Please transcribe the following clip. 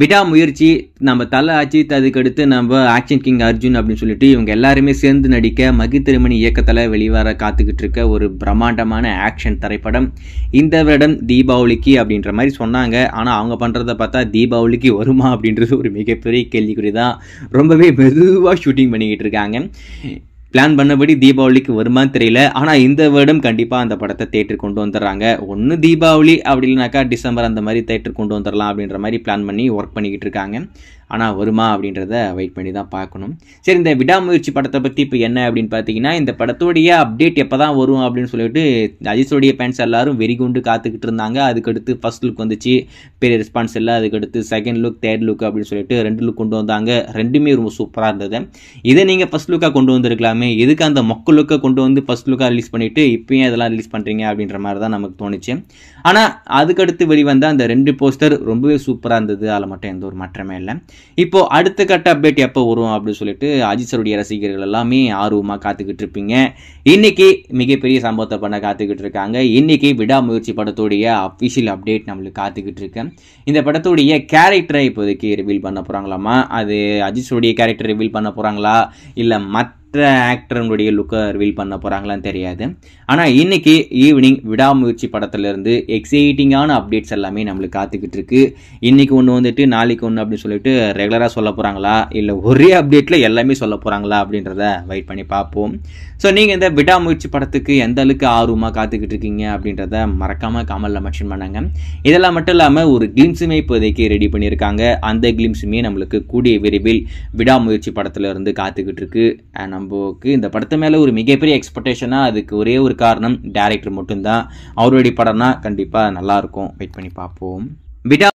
விடாமுயற்சி நம்ம தலை அஜித் அதுக்கடுத்து நம்ம ஆக்ஷன் கிங் அர்ஜுன் அப்படின்னு சொல்லிட்டு இவங்க எல்லாருமே சேர்ந்து நடிக்க திருமணி இயக்கத்தில் வெளிவர காத்துக்கிட்டு இருக்க ஒரு பிரம்மாண்டமான ஆக்ஷன் திரைப்படம் இந்த வருடம் தீபாவளிக்கு அப்படின்ற மாதிரி சொன்னாங்க ஆனால் அவங்க பண்ணுறத பார்த்தா தீபாவளிக்கு வருமா அப்படின்றது ஒரு மிகப்பெரிய கேள்விக்குறி தான் ரொம்பவே மெதுவாக ஷூட்டிங் பண்ணிக்கிட்டு இருக்காங்க பிளான் பண்ணபடி தீபாவளிக்கு வருமானு தெரியல ஆனால் இந்த வருடம் கண்டிப்பாக அந்த படத்தை தேட்டர் கொண்டு வந்துடுறாங்க ஒன்று தீபாவளி அப்படி இல்லைனாக்கா டிசம்பர் அந்த மாதிரி தேட்டர் கொண்டு வந்துடலாம் அப்படின்ற மாதிரி பிளான் பண்ணி ஒர்க் பண்ணிக்கிட்டு இருக்காங்க ஆனால் வருமா அப்படின்றத வெயிட் பண்ணி தான் பார்க்கணும் சரி இந்த விடாமுயற்சி படத்தை பற்றி இப்போ என்ன அப்படின்னு பார்த்தீங்கன்னா இந்த படத்தோடைய அப்டேட் எப்போ தான் வரும் அப்படின்னு சொல்லிட்டு அஜித்தோடைய ஃபேன்ஸ் எல்லாரும் வெறிகுண்டு காத்துக்கிட்டு இருந்தாங்க அதுக்கடுத்து ஃபஸ்ட் லுக் வந்துச்சு பெரிய ரெஸ்பான்ஸ் இல்லை அதுக்கடுத்து செகண்ட் லுக் தேர்ட் லுக் அப்படின்னு சொல்லிட்டு ரெண்டு லுக் கொண்டு வந்தாங்க ரெண்டுமே ரொம்ப சூப்பராக இருந்தது இதை நீங்கள் ஃபஸ்ட் லுக்காக கொண்டு வந்திருக்கலாமே எதுக்கு அந்த மொக்க லுக்கை கொண்டு வந்து ஃபஸ்ட் லுக்காக ரிலீஸ் பண்ணிவிட்டு இப்பயும் இதெல்லாம் ரிலீஸ் பண்ணுறீங்க அப்படின்ற மாதிரி தான் நமக்கு தோணுச்சு ஆனால் அதுக்கடுத்து வெளிவந்த அந்த ரெண்டு போஸ்டர் ரொம்பவே சூப்பராக இருந்தது அதில் மட்டும் எந்த ஒரு மாற்றமே இல்லை இப்போ அடுத்த கட்ட அப்டேட் எப்போ வரும் அப்படின்னு சொல்லிட்டு அஜித் ரசிகர்கள் எல்லாமே ஆர்வமாக காத்துக்கிட்டு இருப்பீங்க இன்னைக்கு மிகப்பெரிய சம்பவத்தை பண்ண காத்துக்கிட்டு இருக்காங்க இன்னைக்கு விடாமுயற்சி படத்துடைய அஃபிஷியல் அப்டேட் நம்மளுக்கு காத்துக்கிட்டு இருக்கேன் இந்த படத்துடைய கேரக்டரை இப்போதைக்கு ரிவீல் பண்ண போகிறாங்களாமா அது அஜித் கேரக்டர் ரிவீல் பண்ண போகிறாங்களா இல்லை மற்ற மற்ற ஆக்டரனுடைய லுக்கை ரிவீல் பண்ண போகிறாங்களான்னு தெரியாது ஆனால் இன்றைக்கி ஈவினிங் விடாமுயற்சி படத்துலேருந்து எக்ஸைட்டிங்கான அப்டேட்ஸ் எல்லாமே நம்மளுக்கு காத்துக்கிட்டு இருக்கு இன்றைக்கி ஒன்று வந்துட்டு நாளைக்கு ஒன்று அப்படின்னு சொல்லிட்டு ரெகுலராக சொல்ல போகிறாங்களா இல்லை ஒரே அப்டேட்டில் எல்லாமே சொல்ல போகிறாங்களா அப்படின்றத வெயிட் பண்ணி பார்ப்போம் ஸோ நீங்கள் இந்த விடாமுயற்சி படத்துக்கு எந்த அளவுக்கு ஆர்வமாக காத்துக்கிட்டு இருக்கீங்க அப்படின்றத மறக்காமல் கமலில் மென்ஷன் பண்ணாங்க இதெல்லாம் மட்டும் இல்லாமல் ஒரு கிளிம்ஸுமே இப்போதைக்கு ரெடி பண்ணியிருக்காங்க அந்த கிளிம்ஸுமே நம்மளுக்கு கூடிய விரைவில் விடாமுயற்சி படத்துலேருந்து காத்துக்கிட்டு இருக்கு அண்ட் நம்மக்கு இந்த படத்து மேலே ஒரு மிகப்பெரிய எக்ஸ்பெக்டேஷனாக அதுக்கு ஒரே ஒரு காரணம் டேரக்டர் மட்டும்தான் அவருடைய படம்னா கண்டிப்பாக நல்லாயிருக்கும் வெயிட் பண்ணி பார்ப்போம் விட்டா